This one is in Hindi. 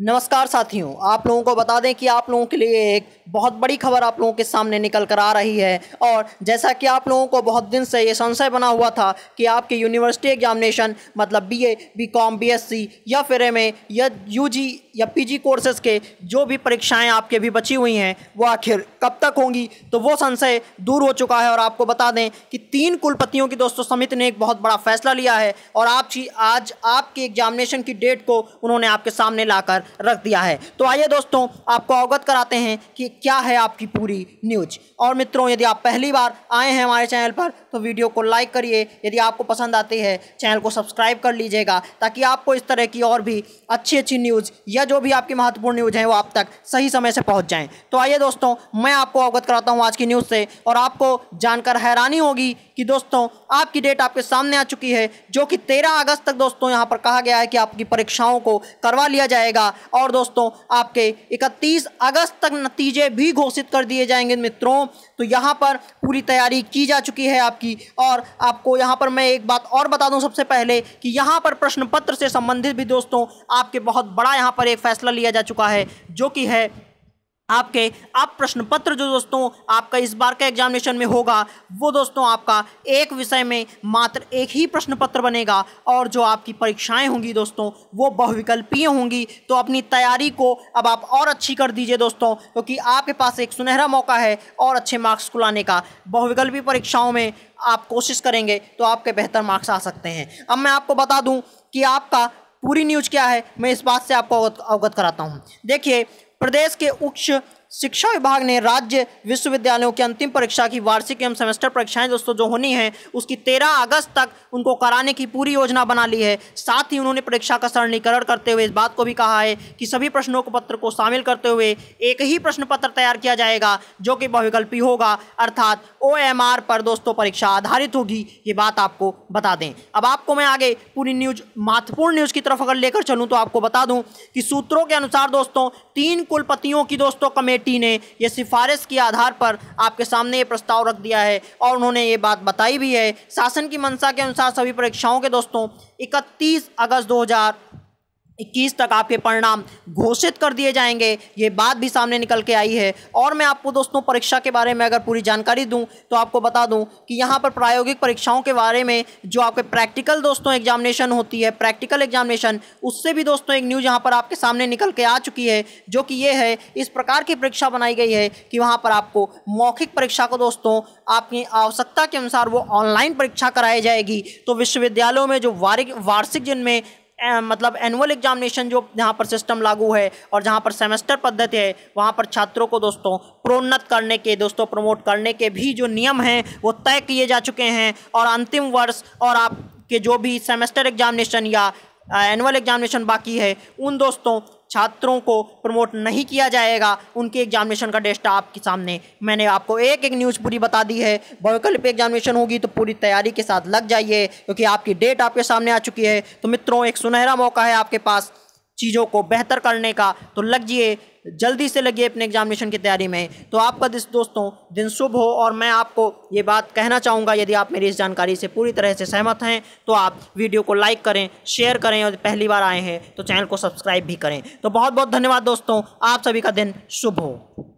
नमस्कार साथियों आप लोगों को बता दें कि आप लोगों के लिए एक बहुत बड़ी खबर आप लोगों के सामने निकल कर आ रही है और जैसा कि आप लोगों को बहुत दिन से ये संशय बना हुआ था कि आपके यूनिवर्सिटी एग्जामिनेशन मतलब बीए, बीकॉम, बीएससी या फिर एम या यूजी या पीजी कोर्सेज के जो भी परीक्षाएं आपके भी बची हुई हैं वो आखिर कब तक होंगी तो वो संशय दूर हो चुका है और आपको बता दें कि तीन कुलपतियों की दोस्तों समिति ने एक बहुत बड़ा फैसला लिया है और आप आज आपके एग्जामिनेशन की डेट को उन्होंने आपके सामने लाकर रख दिया है तो आइए दोस्तों आपको अवगत कराते हैं कि क्या है आपकी पूरी न्यूज और मित्रों यदि आप पहली बार आए हैं हमारे चैनल पर तो वीडियो को लाइक करिए यदि आपको पसंद आती है चैनल को सब्सक्राइब कर लीजिएगा ताकि आपको इस तरह की और भी अच्छी अच्छी न्यूज़ या जो भी आपकी महत्वपूर्ण न्यूज़ है वो आप तक सही समय से पहुँच जाएँ तो आइए दोस्तों मैं आपको अवगत कराता हूँ आज की न्यूज़ से और आपको जानकर हैरानी होगी कि दोस्तों आपकी डेट आपके सामने आ चुकी है जो कि तेरह अगस्त तक दोस्तों यहां पर कहा गया है कि आपकी परीक्षाओं को करवा लिया जाएगा और दोस्तों आपके 31 अगस्त तक नतीजे भी घोषित कर दिए जाएंगे मित्रों तो यहाँ पर पूरी तैयारी की जा चुकी है आपकी और आपको यहाँ पर मैं एक बात और बता दूँ सबसे पहले कि यहाँ पर प्रश्न पत्र से संबंधित भी दोस्तों आपके बहुत बड़ा यहाँ पर एक फैसला लिया जा चुका है जो कि है आपके आप प्रश्न पत्र जो दोस्तों आपका इस बार का एग्जामिनेशन में होगा वो दोस्तों आपका एक विषय में मात्र एक ही प्रश्न पत्र बनेगा और जो आपकी परीक्षाएं होंगी दोस्तों वो बहुविकल्पीय होंगी तो अपनी तैयारी को अब आप और अच्छी कर दीजिए दोस्तों क्योंकि तो आपके पास एक सुनहरा मौका है और अच्छे मार्क्स को लाने का बहुविकल्पीय परीक्षाओं में आप कोशिश करेंगे तो आपके बेहतर मार्क्स आ सकते हैं अब मैं आपको बता दूँ कि आपका पूरी न्यूज क्या है मैं इस बात से आपको अवगत कराता हूँ देखिए प्रदेश के उच्च शिक्षा विभाग ने राज्य विश्वविद्यालयों की अंतिम परीक्षा की वार्षिक एवं सेमेस्टर परीक्षाएं दोस्तों जो होनी है उसकी 13 अगस्त तक उनको कराने की पूरी योजना बना ली है साथ ही उन्होंने परीक्षा का सरलीकरण करते हुए इस बात को भी कहा है कि सभी प्रश्नों को पत्र को शामिल करते हुए एक ही प्रश्न पत्र तैयार किया जाएगा जो कि बहुविकल्पी होगा अर्थात ओ पर दोस्तों परीक्षा आधारित होगी ये बात आपको बता दें अब आपको मैं आगे पूरी न्यूज महत्वपूर्ण न्यूज़ की तरफ अगर लेकर चलूँ तो आपको बता दूँ कि सूत्रों के अनुसार दोस्तों तीन कुलपतियों की दोस्तों कमेटी ने ये सिफारिश के आधार पर आपके सामने ये प्रस्ताव रख दिया है और उन्होंने ये बात बताई भी है शासन की मंशा के अनुसार सभी परीक्षाओं के दोस्तों इकतीस अगस्त दो इक्कीस तक आपके परिणाम घोषित कर दिए जाएंगे ये बात भी सामने निकल के आई है और मैं आपको दोस्तों परीक्षा के बारे में अगर पूरी जानकारी दूं तो आपको बता दूं कि यहाँ पर प्रायोगिक परीक्षाओं के बारे में जो आपके प्रैक्टिकल दोस्तों एग्जामिनेशन होती है प्रैक्टिकल एग्जामिनेशन उससे भी दोस्तों एक न्यूज़ यहाँ पर आपके सामने निकल के आ चुकी है जो कि ये है इस प्रकार की परीक्षा बनाई गई है कि वहाँ पर आपको मौखिक परीक्षा को दोस्तों आपकी आवश्यकता के अनुसार वो ऑनलाइन परीक्षा कराई जाएगी तो विश्वविद्यालयों में जो वार्षिक जिनमें मतलब एनुअल एग्जामिनेशन जो जहाँ पर सिस्टम लागू है और जहाँ पर सेमेस्टर पद्धति है वहाँ पर छात्रों को दोस्तों प्रोन्नत करने के दोस्तों प्रमोट करने के भी जो नियम हैं वो तय किए जा चुके हैं और अंतिम वर्ष और आपके जो भी सेमेस्टर एग्जामिनेशन या एनुअल एग्जामिनेशन बाकी है उन दोस्तों छात्रों को प्रमोट नहीं किया जाएगा उनके एग्जामिनेशन का डेस्ट आपके सामने मैंने आपको एक एक न्यूज़ पूरी बता दी है वैकल्पिक एग्जामिनेशन होगी तो पूरी तैयारी के साथ लग जाइए क्योंकि आपकी डेट आपके सामने आ चुकी है तो मित्रों एक सुनहरा मौका है आपके पास चीज़ों को बेहतर करने का तो लग जाइए जल्दी से लगिए अपने एग्जामिनेशन की तैयारी में तो आपका दिस दोस्तों दिन शुभ हो और मैं आपको ये बात कहना चाहूँगा यदि आप मेरी इस जानकारी से पूरी तरह से सहमत हैं तो आप वीडियो को लाइक करें शेयर करें और पहली बार आए हैं तो चैनल को सब्सक्राइब भी करें तो बहुत बहुत धन्यवाद दोस्तों आप सभी का दिन शुभ हो